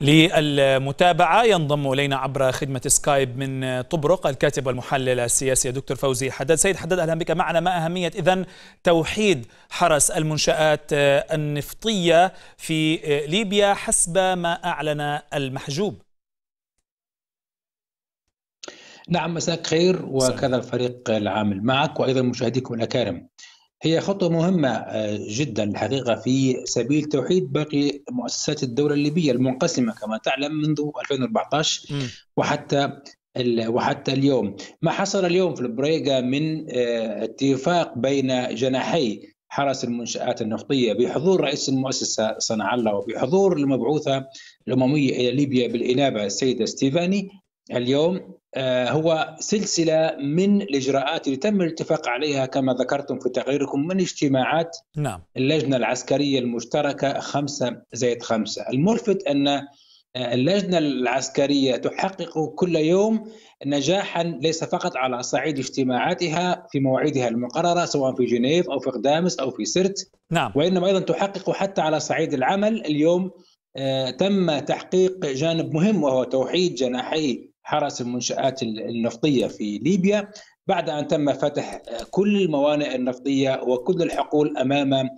للمتابعة ينضم إلينا عبر خدمة سكايب من طبرق الكاتب والمحلل السياسي دكتور فوزي حداد سيد حداد أهلا بك معنا ما أهمية إذا توحيد حرس المنشآت النفطية في ليبيا حسب ما أعلن المحجوب نعم مساك خير وكذا الفريق العامل معك وأيضا مشاهديكم الأكارم هي خطوة مهمة آه، جدا الحقيقة في سبيل توحيد باقي مؤسسات الدولة الليبية المنقسمة كما تعلم منذ 2014 وحتى وحتى اليوم ما حصل اليوم في البريقة من آه، اتفاق بين جناحي حرس المنشآت النفطية بحضور رئيس المؤسسة صنع الله وبحضور المبعوثة الأممية إلى ليبيا بالإنابة السيدة ستيفاني اليوم آه، هو سلسله من الاجراءات اللي تم الاتفاق عليها كما ذكرتم في تقريركم من اجتماعات نعم. اللجنه العسكريه المشتركه خمسه زائد خمسه، الملفت ان آه، اللجنه العسكريه تحقق كل يوم نجاحا ليس فقط على صعيد اجتماعاتها في مواعيدها المقرره سواء في جنيف او في قدامس او في سرت نعم. وانما ايضا تحقق حتى على صعيد العمل اليوم آه، تم تحقيق جانب مهم وهو توحيد جناحي حرس المنشآت النفطية في ليبيا بعد أن تم فتح كل الموانئ النفطية وكل الحقول أمام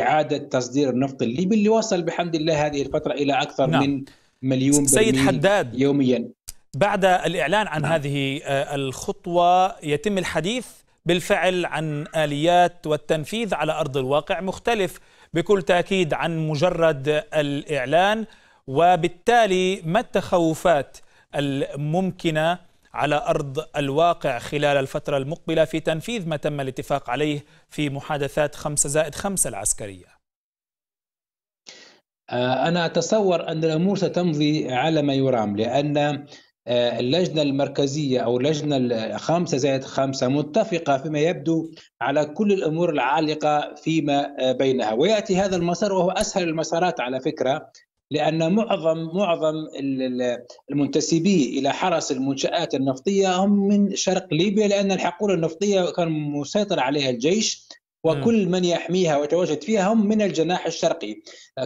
إعادة تصدير النفط الليبي اللي وصل بحمد الله هذه الفترة إلى أكثر نعم. من مليون سيد حداد يوميا بعد الإعلان عن نعم. هذه آه، الخطوة يتم الحديث بالفعل عن آليات والتنفيذ على أرض الواقع مختلف بكل تأكيد عن مجرد الإعلان وبالتالي ما التخوفات؟ الممكنه على ارض الواقع خلال الفتره المقبله في تنفيذ ما تم الاتفاق عليه في محادثات 5 زائد 5 العسكريه. آه، انا اتصور ان الامور ستمضي على ما يرام لان آه، اللجنة المركزية أو اللجنة 5 زائد خمسة متفقة فيما يبدو على كل الأمور العالقة فيما آه، بينها ويأتي هذا المسار وهو أسهل المسارات على فكرة لان معظم معظم المنتسبي الى حرس المنشات النفطيه هم من شرق ليبيا لان الحقول النفطيه كان مسيطر عليها الجيش وكل من يحميها ويتواجد فيها هم من الجناح الشرقي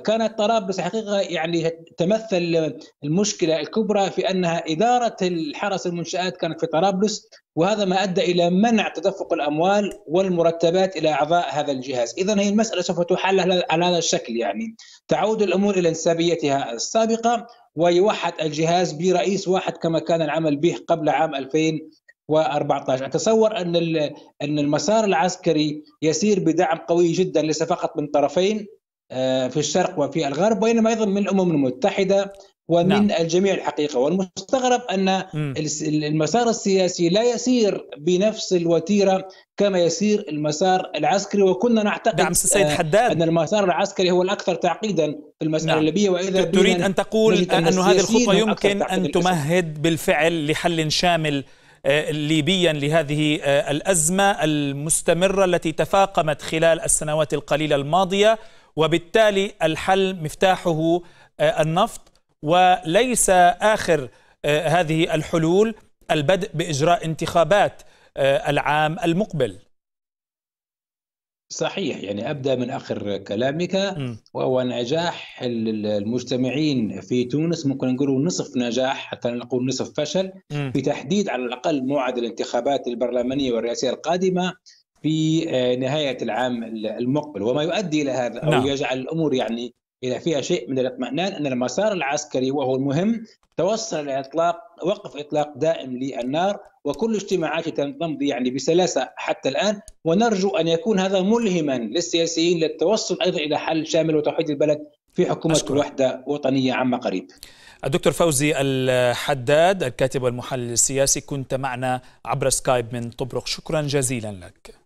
كانت طرابلس حقيقة يعني تمثل المشكلة الكبرى في أنها إدارة الحرس المنشآت كانت في طرابلس وهذا ما أدى إلى منع تدفق الأموال والمرتبات إلى أعضاء هذا الجهاز إذا هي المسألة سوف تحل على هذا الشكل يعني تعود الأمور إلى انسابيتها السابقة ويوحد الجهاز برئيس واحد كما كان العمل به قبل عام 2000 و14 أتصور أن أن المسار العسكري يسير بدعم قوي جدا ليس فقط من طرفين آه، في الشرق وفي الغرب وإنما أيضا من الأمم المتحدة ومن نعم. الجميع الحقيقة والمستغرب أن م. المسار السياسي لا يسير بنفس الوتيرة كما يسير المسار العسكري وكنا نعتقد دعم السيد آه، حداد أن المسار العسكري هو الأكثر تعقيدا في المسألة نعم. الليبية وإذا تريد أن تقول أن, أن هذه الخطوه يمكن أن تمهد بالفعل لحل شامل آه، ليبيا لهذه آه، الأزمة المستمرة التي تفاقمت خلال السنوات القليلة الماضية وبالتالي الحل مفتاحه آه، النفط وليس آخر هذه الحلول البدء بإجراء انتخابات العام المقبل صحيح يعني ابدا من اخر كلامك وهو نجاح المجتمعين في تونس ممكن نقولوا نصف نجاح حتى نقول نصف فشل في تحديد على الاقل موعد الانتخابات البرلمانيه والرئاسيه القادمه في آه، نهايه العام المقبل وما يؤدي الى هذا او نعم. يجعل الامور يعني الى فيها شيء من الاطمئنان ان المسار العسكري وهو المهم توصل الى اطلاق وقف اطلاق دائم للنار وكل اجتماعات تنضم يعني بسلاسه حتى الان ونرجو ان يكون هذا ملهما للسياسيين للتوصل ايضا الى حل شامل وتوحيد البلد في حكومه أشكر. وحده وطنيه عما قريب. الدكتور فوزي الحداد الكاتب والمحلل السياسي كنت معنا عبر سكايب من طبرق شكرا جزيلا لك.